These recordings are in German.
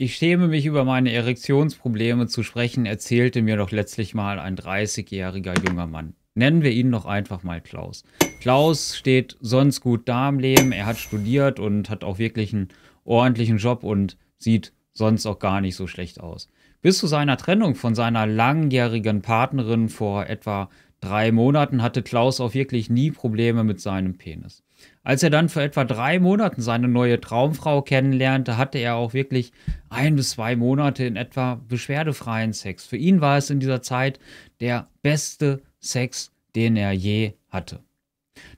Ich schäme mich über meine Erektionsprobleme zu sprechen, erzählte mir doch letztlich mal ein 30-jähriger junger Mann. Nennen wir ihn doch einfach mal Klaus. Klaus steht sonst gut da im Leben. Er hat studiert und hat auch wirklich einen ordentlichen Job und sieht sonst auch gar nicht so schlecht aus. Bis zu seiner Trennung von seiner langjährigen Partnerin vor etwa drei Monaten hatte Klaus auch wirklich nie Probleme mit seinem Penis. Als er dann vor etwa drei Monaten seine neue Traumfrau kennenlernte, hatte er auch wirklich ein bis zwei Monate in etwa beschwerdefreien Sex. Für ihn war es in dieser Zeit der beste Sex, den er je hatte.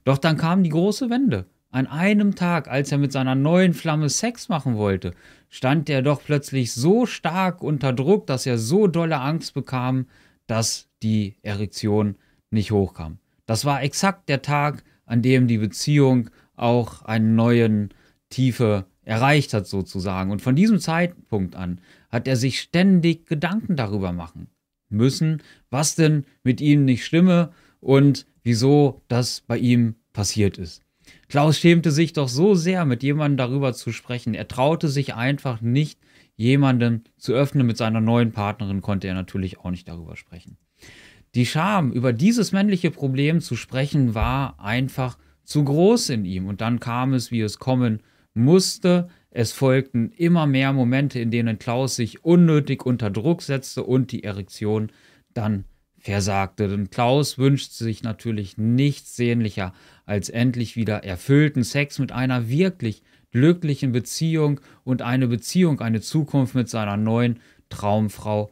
Doch dann kam die große Wende. An einem Tag, als er mit seiner neuen Flamme Sex machen wollte, stand er doch plötzlich so stark unter Druck, dass er so dolle Angst bekam, dass die Erektion nicht hochkam. Das war exakt der Tag, an dem die Beziehung auch einen neuen Tiefe erreicht hat sozusagen. Und von diesem Zeitpunkt an hat er sich ständig Gedanken darüber machen müssen, was denn mit ihm nicht stimme und wieso das bei ihm passiert ist. Klaus schämte sich doch so sehr, mit jemandem darüber zu sprechen. Er traute sich einfach nicht, jemanden zu öffnen. Mit seiner neuen Partnerin konnte er natürlich auch nicht darüber sprechen. Die Scham, über dieses männliche Problem zu sprechen, war einfach zu groß in ihm. Und dann kam es, wie es kommen musste. Es folgten immer mehr Momente, in denen Klaus sich unnötig unter Druck setzte und die Erektion dann versagte. Denn Klaus wünscht sich natürlich nichts sehnlicher als endlich wieder erfüllten Sex mit einer wirklich glücklichen Beziehung und eine Beziehung, eine Zukunft mit seiner neuen Traumfrau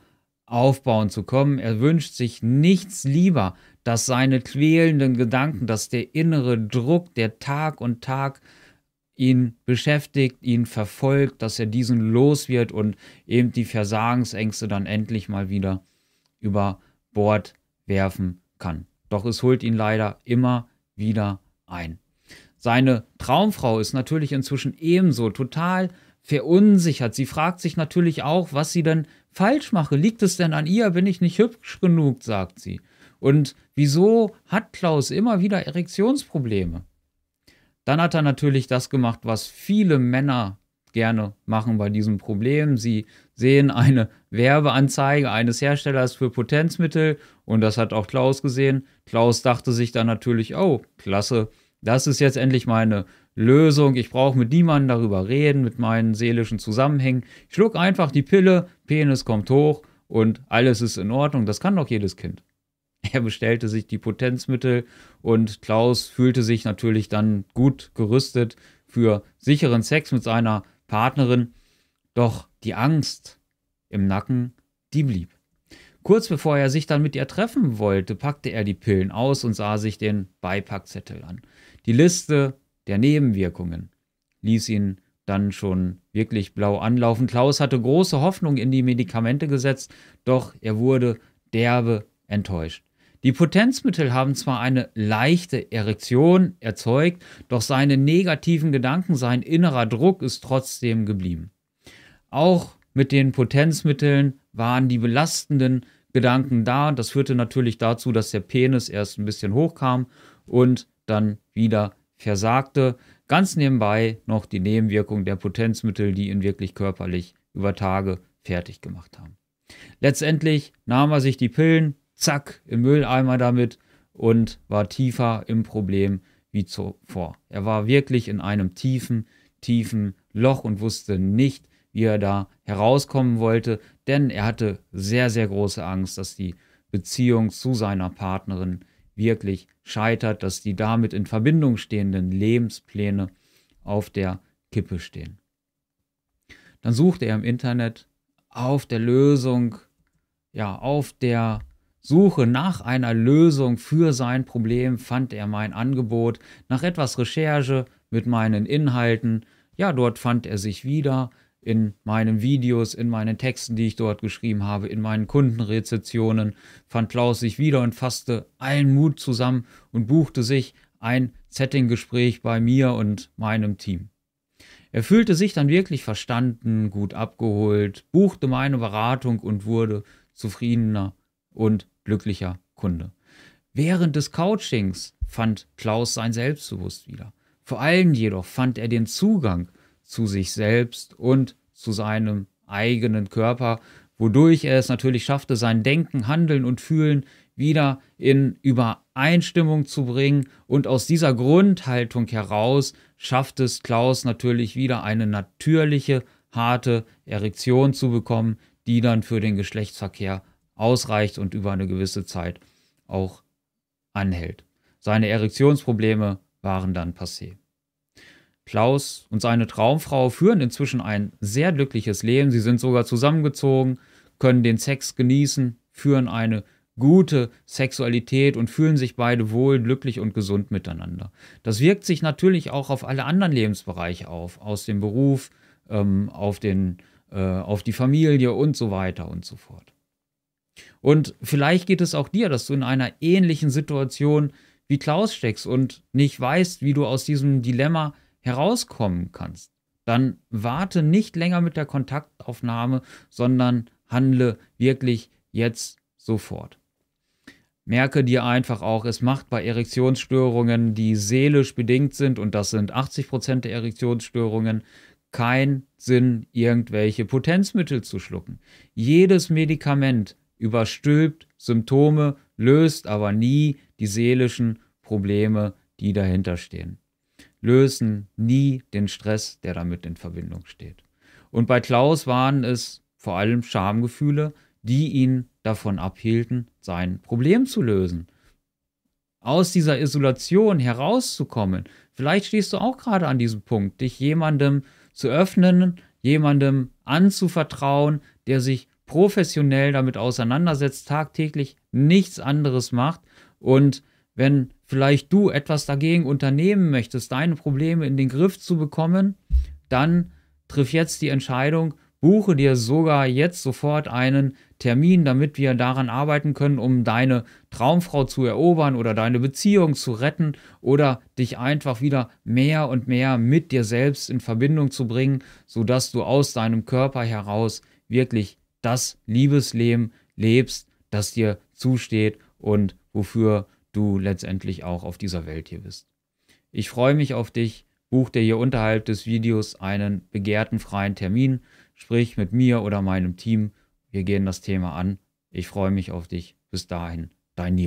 aufbauen zu kommen. Er wünscht sich nichts lieber, dass seine quälenden Gedanken, dass der innere Druck, der Tag und Tag ihn beschäftigt, ihn verfolgt, dass er diesen los wird und eben die Versagensängste dann endlich mal wieder über Bord werfen kann. Doch es holt ihn leider immer wieder ein. Seine Traumfrau ist natürlich inzwischen ebenso total verunsichert. Sie fragt sich natürlich auch, was sie denn falsch mache. Liegt es denn an ihr? Bin ich nicht hübsch genug, sagt sie. Und wieso hat Klaus immer wieder Erektionsprobleme? Dann hat er natürlich das gemacht, was viele Männer gerne machen bei diesem Problem. Sie sehen eine Werbeanzeige eines Herstellers für Potenzmittel und das hat auch Klaus gesehen. Klaus dachte sich dann natürlich, oh, klasse, das ist jetzt endlich meine Lösung. Ich brauche mit niemandem darüber reden, mit meinen seelischen Zusammenhängen. Ich schluck einfach die Pille, Penis kommt hoch und alles ist in Ordnung. Das kann doch jedes Kind. Er bestellte sich die Potenzmittel und Klaus fühlte sich natürlich dann gut gerüstet für sicheren Sex mit seiner Partnerin. Doch die Angst im Nacken, die blieb. Kurz bevor er sich dann mit ihr treffen wollte, packte er die Pillen aus und sah sich den Beipackzettel an. Die Liste der Nebenwirkungen ließ ihn dann schon wirklich blau anlaufen. Klaus hatte große Hoffnung in die Medikamente gesetzt, doch er wurde derbe enttäuscht. Die Potenzmittel haben zwar eine leichte Erektion erzeugt, doch seine negativen Gedanken, sein innerer Druck ist trotzdem geblieben. Auch mit den Potenzmitteln waren die belastenden Gedanken da. Das führte natürlich dazu, dass der Penis erst ein bisschen hochkam und dann wieder versagte, ganz nebenbei noch die Nebenwirkung der Potenzmittel, die ihn wirklich körperlich über Tage fertig gemacht haben. Letztendlich nahm er sich die Pillen, zack, im Mülleimer damit und war tiefer im Problem wie zuvor. Er war wirklich in einem tiefen, tiefen Loch und wusste nicht, wie er da herauskommen wollte, denn er hatte sehr, sehr große Angst, dass die Beziehung zu seiner Partnerin wirklich scheitert, dass die damit in Verbindung stehenden Lebenspläne auf der Kippe stehen. Dann suchte er im Internet auf der Lösung, ja, auf der Suche nach einer Lösung für sein Problem fand er mein Angebot. Nach etwas Recherche mit meinen Inhalten, ja, dort fand er sich wieder in meinen Videos, in meinen Texten, die ich dort geschrieben habe, in meinen Kundenrezensionen, fand Klaus sich wieder und fasste allen Mut zusammen und buchte sich ein Setting-Gespräch bei mir und meinem Team. Er fühlte sich dann wirklich verstanden, gut abgeholt, buchte meine Beratung und wurde zufriedener und glücklicher Kunde. Während des Coachings fand Klaus sein Selbstbewusst wieder. Vor allem jedoch fand er den Zugang zu sich selbst und zu seinem eigenen Körper, wodurch er es natürlich schaffte, sein Denken, Handeln und Fühlen wieder in Übereinstimmung zu bringen. Und aus dieser Grundhaltung heraus schafft es Klaus natürlich wieder eine natürliche, harte Erektion zu bekommen, die dann für den Geschlechtsverkehr ausreicht und über eine gewisse Zeit auch anhält. Seine Erektionsprobleme waren dann passé. Klaus und seine Traumfrau führen inzwischen ein sehr glückliches Leben. Sie sind sogar zusammengezogen, können den Sex genießen, führen eine gute Sexualität und fühlen sich beide wohl, glücklich und gesund miteinander. Das wirkt sich natürlich auch auf alle anderen Lebensbereiche auf, aus dem Beruf, ähm, auf, den, äh, auf die Familie und so weiter und so fort. Und vielleicht geht es auch dir, dass du in einer ähnlichen Situation wie Klaus steckst und nicht weißt, wie du aus diesem Dilemma herauskommen kannst, dann warte nicht länger mit der Kontaktaufnahme, sondern handle wirklich jetzt sofort. Merke dir einfach auch, es macht bei Erektionsstörungen, die seelisch bedingt sind, und das sind 80% Prozent der Erektionsstörungen, keinen Sinn, irgendwelche Potenzmittel zu schlucken. Jedes Medikament überstülpt Symptome, löst aber nie die seelischen Probleme, die dahinterstehen lösen nie den Stress, der damit in Verbindung steht. Und bei Klaus waren es vor allem Schamgefühle, die ihn davon abhielten, sein Problem zu lösen. Aus dieser Isolation herauszukommen. Vielleicht stehst du auch gerade an diesem Punkt, dich jemandem zu öffnen, jemandem anzuvertrauen, der sich professionell damit auseinandersetzt, tagtäglich nichts anderes macht und wenn vielleicht du etwas dagegen unternehmen möchtest, deine Probleme in den Griff zu bekommen, dann triff jetzt die Entscheidung, buche dir sogar jetzt sofort einen Termin, damit wir daran arbeiten können, um deine Traumfrau zu erobern oder deine Beziehung zu retten oder dich einfach wieder mehr und mehr mit dir selbst in Verbindung zu bringen, sodass du aus deinem Körper heraus wirklich das Liebesleben lebst, das dir zusteht und wofür du du letztendlich auch auf dieser Welt hier bist. Ich freue mich auf dich. Buch dir hier unterhalb des Videos einen begehrten freien Termin, sprich mit mir oder meinem Team. Wir gehen das Thema an. Ich freue mich auf dich. Bis dahin, dein Nils.